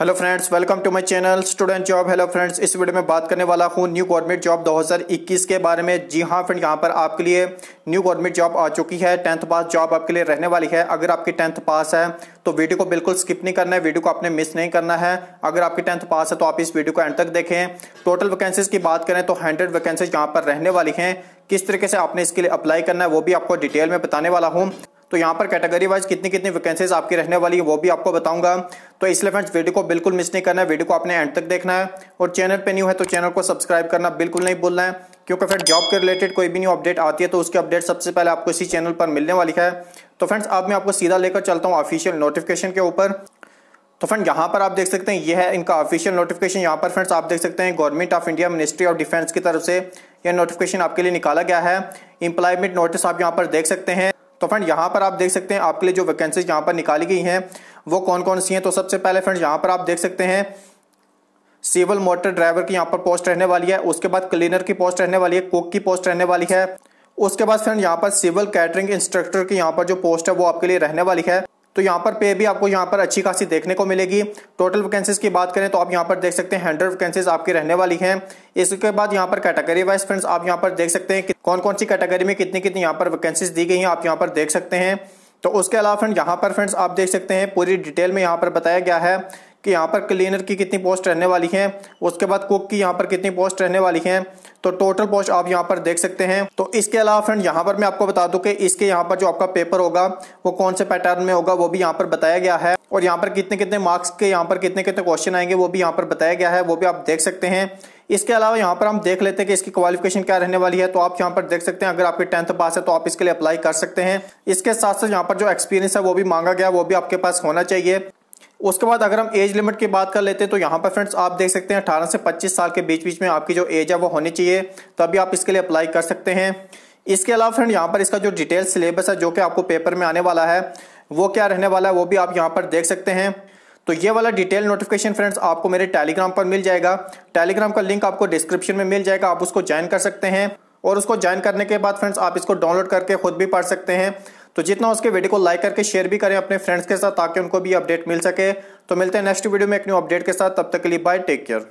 hello friends welcome to my channel student job hello friends इस video में बात करने वाला हूँ न्यू गवर्नमेंट जॉब 2021 के बारे में जी हाँ फ्रेंड यहाँ पर आपके लिए न्यू गवर्नमेंट जॉब आ चुकी है टेंथ पास जॉब आपके लिए रहने वाली है अगर आपकी टेंथ पास है तो वीडियो को बिल्कुल स्किप नहीं करना है वीडियो को आपने मिस नहीं करना है अगर आपकी टेंथ पास है तो आप इस वीडियो को एंड तक देखें टोटल वैकेंसीज की बात करें तो हंड्रेड वैकेंसीज यहाँ पर रहने वाली हैं किस तरीके से आपने इसके लिए अप्लाई करना है वो भी आपको डिटेल में बताने वाला हूँ तो यहाँ पर कैटेगरी वाइज कितनी कितनी वैकेंसीज आपकी रहने वाली है वो भी आपको बताऊंगा तो इसलिए फ्रेंड्स वीडियो को बिल्कुल मिस नहीं करना है वीडियो को आपने एंड तक देखना है और चैनल पे न्यू है तो चैनल को सब्सक्राइब करना बिल्कुल नहीं भूलना है क्योंकि फ्रेंड जॉब के रिलेटेड कोई भी न्यू अपडेट आती है तो उसकी अपडेट सबसे पहले आपको इसी चैनल पर मिलने वाली है तो फ्रेंड्स अब मैं आपको सीधा लेकर चलता हूँ ऑफिशियल नोटिफिकेशन के ऊपर तो फ्रेंड यहाँ पर आप देख सकते हैं ये है इनका ऑफिशियल नोटिफिकेशन यहाँ पर फ्रेंड्स आप देख सकते हैं government of India ministry of defence की तरफ से यह नोटिफिकेशन आपके लिए निकाला गया है इंप्लायमेंट नोटिस आप यहाँ पर देख सकते हैं तो फ्रेंड यहाँ पर आप देख सकते हैं आपके लिए जो वैकेंसीज यहाँ पर निकाली गई हैं वो कौन कौन सी हैं तो सबसे पहले फ्रेंड यहाँ पर आप देख सकते हैं सिविल मोटर ड्राइवर की यहाँ पर पोस्ट रहने वाली है उसके बाद क्लीनर की पोस्ट रहने वाली है कुक की पोस्ट रहने वाली है उसके बाद फ्रेंड यहाँ पर सिविल कैटरिंग इंस्ट्रक्टर की यहाँ पर जो पोस्ट है वो आपके लिए रहने वाली है तो यहाँ पर पे भी आपको यहाँ पर अच्छी खासी देखने को मिलेगी टोटल वैकेंसीज की बात करें तो आप यहाँ पर देख सकते हैं हंड्रेड वैकेंसीज आपकी रहने वाली हैं इसके बाद यहाँ पर कैटेगरी वाइज फ्रेंड्स आप यहाँ पर देख सकते हैं कौन कौन सी कैटेगरी में कितनी कितनी यहाँ पर वैकेंसीज दी गई हैं आप यहाँ पर देख सकते हैं तो उसके अलावा फ्रेंड यहाँ पर फ्रेंड्स आप देख सकते हैं पूरी डिटेल में यहाँ पर बताया गया है कि यहाँ पर क्लीनर की कितनी पोस्ट रहने वाली हैं उसके बाद कुक की यहाँ पर कितनी पोस्ट रहने वाली हैं तो टोटल पोस्ट आप यहाँ पर देख सकते हैं तो इसके अलावा फ्रेंड यहाँ पर मैं आपको बता दूं कि इसके यहाँ पर जो आपका पेपर होगा वो कौन से पैटर्न में होगा वो भी यहाँ पर बताया गया है और यहाँ पर कितने कितने मार्क्स के यहाँ पर कितने कितने क्वेश्चन आएंगे वो भी यहाँ पर बताया गया है वो भी आप देख सकते हैं इसके अलावा यहाँ पर हम देख लेते हैं कि इसकी क्वालिफिकेशन क्या रहने वाली है तो आप यहाँ पर देख सकते हैं अगर आपकी टेंथ पास है तो आप इसके लिए अप्लाई कर सकते हैं इसके साथ साथ यहाँ पर जो एक्सपीरियंस है वो भी मांगा गया वो भी आपके पास होना चाहिए उसके बाद अगर हम एज लिमिट की बात कर लेते हैं तो यहाँ पर फ्रेंड्स आप देख सकते हैं अठारह से पच्चीस साल के बीच बीच में आपकी जो एज है वो होनी चाहिए तभी आप इसके लिए अप्लाई कर सकते हैं इसके अलावा फ्रेंड यहाँ पर इसका जो डिटेल सिलेबस है जो कि आपको पेपर में आने वाला है वो क्या रहने वाला है वो भी आप यहाँ पर देख सकते हैं तो ये वाला डिटेल नोटिफिकेशन फ्रेंड्स आपको मेरे टेलीग्राम पर मिल जाएगा टेलीग्राम का लिंक आपको डिस्क्रिप्शन में मिल जाएगा आप उसको ज्वाइन कर सकते हैं और उसको ज्वाइन करने के बाद फ्रेंड्स आप इसको डाउनलोड करके खुद भी पढ़ सकते हैं तो जितना उसके वीडियो को लाइक करके शेयर भी करें अपने फ्रेंड्स के साथ ताकि उनको भी अपडेट मिल सके तो मिलते हैं नेक्स्ट वीडियो में एक न्यू अपडेट के साथ तब तक के लिए बाय टेक केयर